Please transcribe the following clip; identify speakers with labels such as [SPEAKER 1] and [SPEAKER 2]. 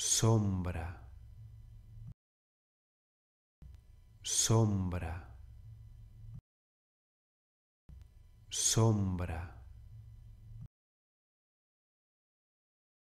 [SPEAKER 1] sombra, sombra, sombra.